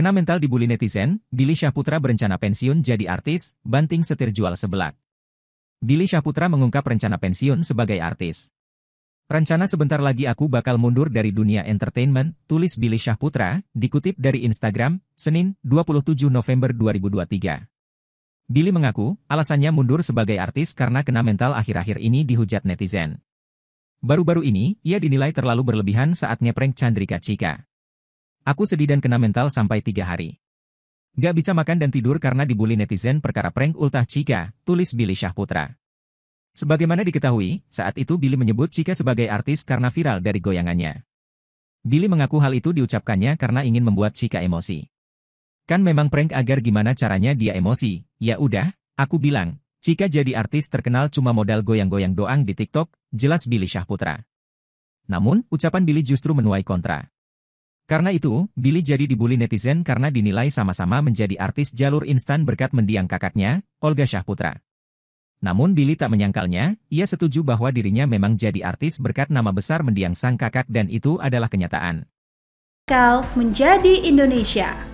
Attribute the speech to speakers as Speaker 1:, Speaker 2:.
Speaker 1: Kena mental di dibully netizen, Billy Syahputra berencana pensiun jadi artis, banting setir jual sebelak. Billy Syahputra mengungkap rencana pensiun sebagai artis. Rencana sebentar lagi aku bakal mundur dari dunia entertainment, tulis Billy Syahputra, dikutip dari Instagram, Senin, 27 November 2023. Billy mengaku, alasannya mundur sebagai artis karena kena mental akhir-akhir ini dihujat netizen. Baru-baru ini, ia dinilai terlalu berlebihan saat ngeprank Chandrika Cika. Aku sedih dan kena mental sampai tiga hari. Gak bisa makan dan tidur karena dibully netizen perkara prank ultah Cika, tulis Billy Syahputra. Sebagaimana diketahui, saat itu Billy menyebut Cika sebagai artis karena viral dari goyangannya. Billy mengaku hal itu diucapkannya karena ingin membuat Cika emosi. Kan memang prank agar gimana caranya dia emosi, ya udah, aku bilang, Cika jadi artis terkenal cuma modal goyang-goyang doang di TikTok, jelas Billy Syahputra. Namun, ucapan Billy justru menuai kontra. Karena itu, Billy jadi dibully netizen karena dinilai sama-sama menjadi artis jalur instan berkat mendiang kakaknya, Olga Syahputra. Namun Billy tak menyangkalnya, ia setuju bahwa dirinya memang jadi artis berkat nama besar mendiang sang kakak dan itu adalah kenyataan. Kau menjadi Indonesia.